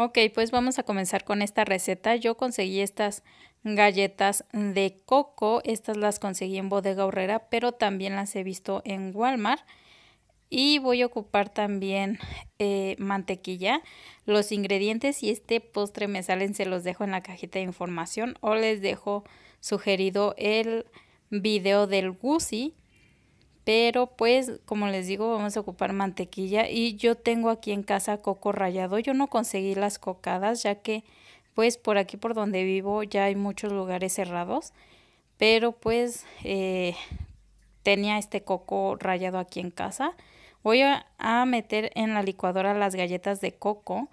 Ok, pues vamos a comenzar con esta receta. Yo conseguí estas galletas de coco. Estas las conseguí en Bodega Horrera, pero también las he visto en Walmart. Y voy a ocupar también eh, mantequilla. Los ingredientes y este postre me salen, se los dejo en la cajita de información o les dejo sugerido el video del Gusi pero pues como les digo vamos a ocupar mantequilla y yo tengo aquí en casa coco rallado, yo no conseguí las cocadas ya que pues por aquí por donde vivo ya hay muchos lugares cerrados, pero pues eh, tenía este coco rallado aquí en casa. Voy a, meter en la licuadora las galletas de coco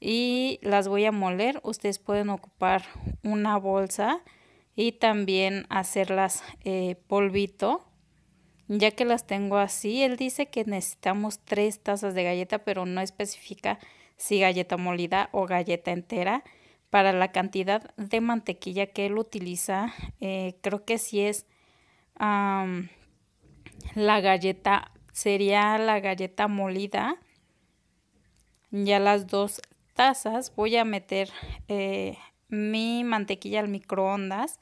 y las voy a moler. Ustedes pueden ocupar una bolsa y también hacerlas eh, polvito ya que las tengo así. Él dice que necesitamos tres tazas de galleta, pero no especifica si galleta molida o galleta entera. Para la cantidad de mantequilla que él utiliza, eh, creo que si es la galleta, sería la galleta molida. Ya las dos tazas voy a meter eh, mi mantequilla al microondas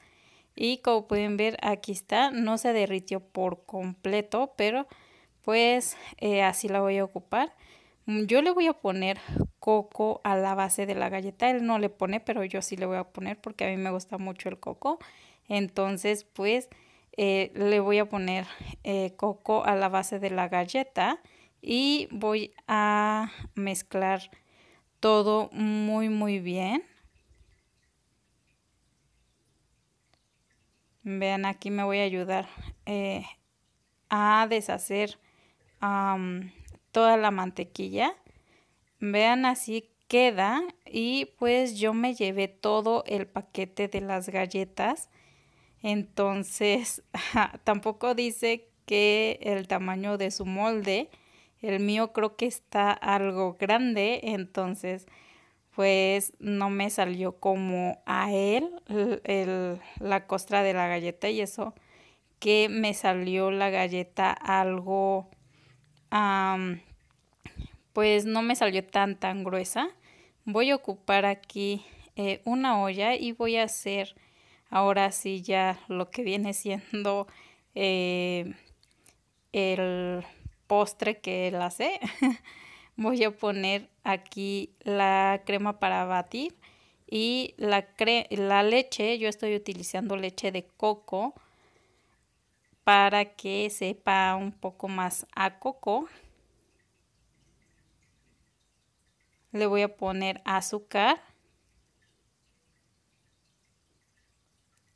y como pueden ver, aquí está. No se derritió por completo, pero pues eh, así la voy a ocupar. Mm, yo le voy a poner coco a la base de la galleta. Él no le pone, pero yo sí le voy a poner porque a mí me gusta mucho el coco. Entonces, pues eh, le voy a poner eh, coco a la base de la galleta y voy a mezclar todo muy, muy bien. Vean, aquí me voy a ayudar eh, a deshacer toda la mantequilla. Vean, así queda. Y pues yo me llevé todo el paquete de las galletas. Entonces, tampoco dice que el tamaño de su molde. El mío creo que está algo grande. Entonces, pues no me salió como a él el, la costra de la galleta y eso que me salió la galleta algo pues no me salió tan tan gruesa voy a ocupar aquí eh, una olla y voy a hacer ahora sí ya lo que viene siendo eh, el postre que él hace. voy a poner aquí la crema para batir y la, leche, yo estoy utilizando leche de coco para que sepa un poco más a coco. Le voy a poner azúcar.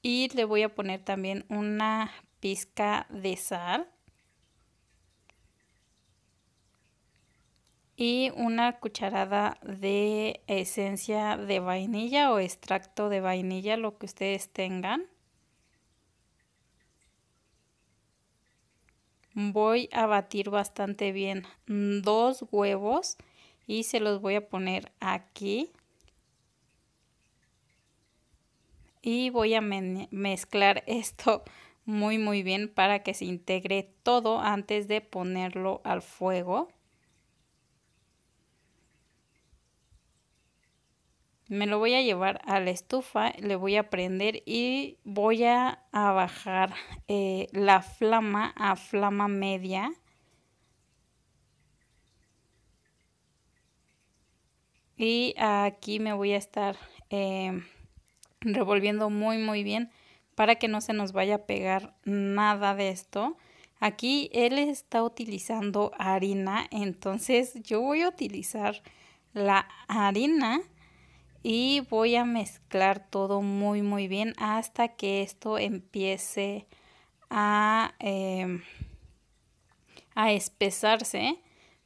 Y le voy a poner también una pizca de sal. y una cucharada de esencia de vainilla o extracto de vainilla, lo que ustedes tengan. Voy a batir bastante bien dos huevos y se los voy a poner aquí. Y voy a mezclar esto muy muy bien para que se integre todo antes de ponerlo al fuego. Me lo voy a llevar a la estufa, le voy a prender y voy a, bajar eh, la flama a flama media. Y aquí me voy a estar eh, revolviendo muy muy bien para que no se nos vaya a pegar nada de esto. Aquí él está utilizando harina, entonces yo voy a utilizar la harina y voy a mezclar todo muy muy bien hasta que esto empiece a, em, a espesarse.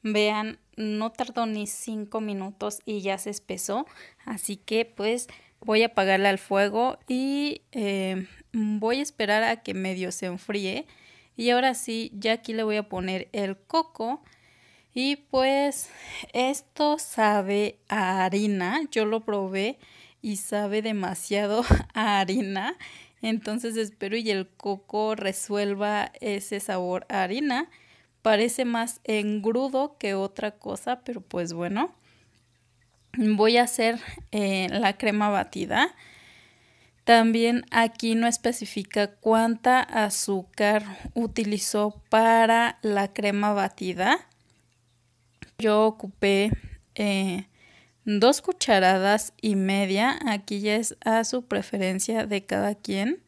Vean, no tardó ni 5 minutos y ya se espesó. Así que pues voy a apagarle al fuego y em, voy a esperar a que medio se enfríe. Y ahora sí, ya aquí le voy a poner el coco. Y pues esto sabe a harina, yo lo probé y sabe demasiado a harina. Entonces espero y el coco resuelva ese sabor a harina. Parece más engrudo que otra cosa, pero pues bueno. Voy a hacer eh, la crema batida. También aquí no especifica cuánta azúcar utilizó para la crema batida. Yo ocupé eh, dos cucharadas y media. Aquí ya es a su preferencia de cada quien.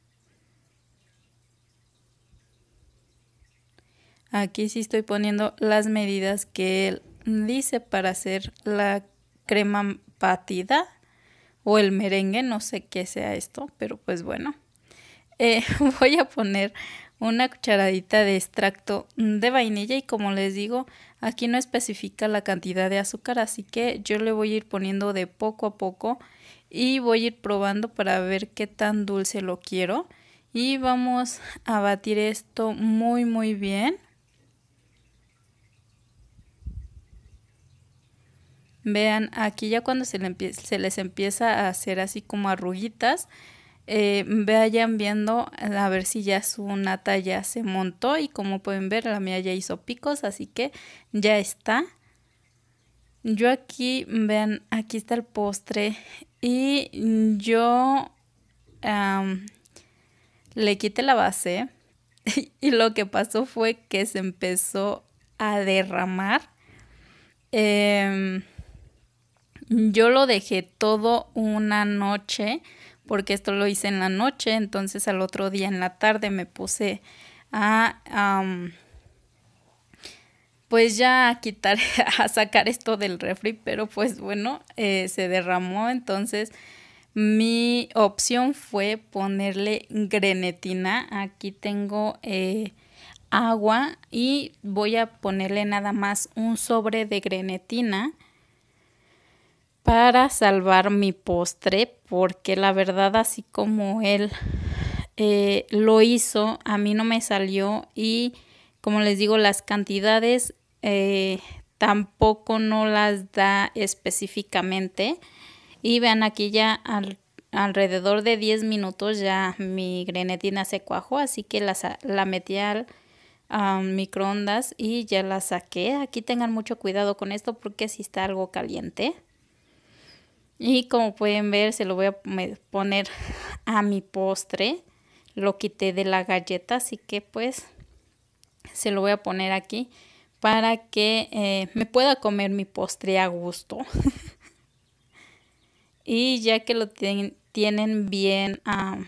Aquí sí estoy poniendo las medidas que él dice para hacer la crema batida o el merengue, no sé qué sea esto, pero pues bueno. Eh, voy a poner una cucharadita de extracto de vainilla y como les digo, Aquí no especifica la cantidad de azúcar, así que yo le voy a ir poniendo de poco a poco y voy a ir probando para ver qué tan dulce lo quiero. Y vamos a batir esto muy muy bien. Vean, aquí ya cuando se, le se les empieza a hacer así como arruguitas, eh, vean viendo a ver si ya su nata ya se montó y como pueden ver la mía ya hizo picos, así que ya está. Yo aquí, vean, aquí está el postre y yo le quité la base y lo que pasó fue que se empezó a derramar. Em, yo lo dejé todo una noche porque esto lo hice en la noche, entonces al otro día en la tarde me puse a... pues ya a quitar, a sacar esto del refri, pero pues bueno, eh, se derramó, entonces mi opción fue ponerle grenetina. Aquí tengo eh, agua y voy a ponerle nada más un sobre de grenetina para salvar mi postre, porque la verdad así como él eh, lo hizo, a mí no me salió y como les digo, las cantidades eh, tampoco no las da específicamente. Y vean aquí ya al, alrededor de 10 minutos ya mi grenetina se cuajó, así que la, la metí al microondas y ya la saqué. Aquí tengan mucho cuidado con esto porque si está algo caliente. Y como pueden ver, se lo voy a poner a mi postre. Lo quité de la galleta, así que pues se lo voy a poner aquí para que eh, me pueda comer mi postre a gusto. y ya que lo tienen bien, ah,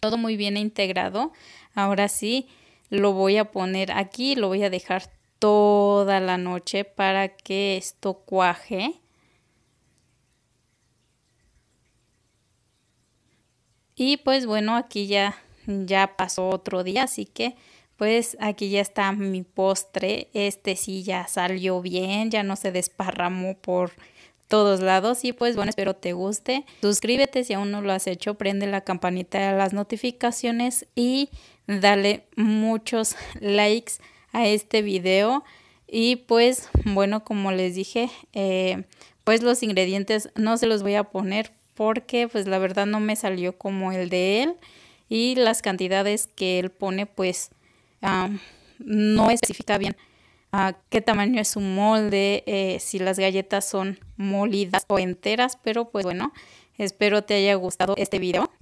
todo muy bien integrado, ahora sí lo voy a poner aquí, lo voy a dejar toda la noche para que esto cuaje Y pues bueno, aquí ya, ya pasó otro día, así que pues aquí ya está mi postre. Este sí ya salió bien, ya no se desparramó por todos lados y pues bueno, espero te guste. Suscríbete si aún no lo has hecho, prende la campanita de las notificaciones y dale muchos likes a este video. Y pues bueno, como les dije, eh, pues los ingredientes no se los voy a poner porque pues la verdad no me salió como el de él y las cantidades que él pone pues ah, no especifica bien a ah, qué tamaño es su molde, eh, si las galletas son molidas o enteras, pero pues bueno, espero te haya gustado este video.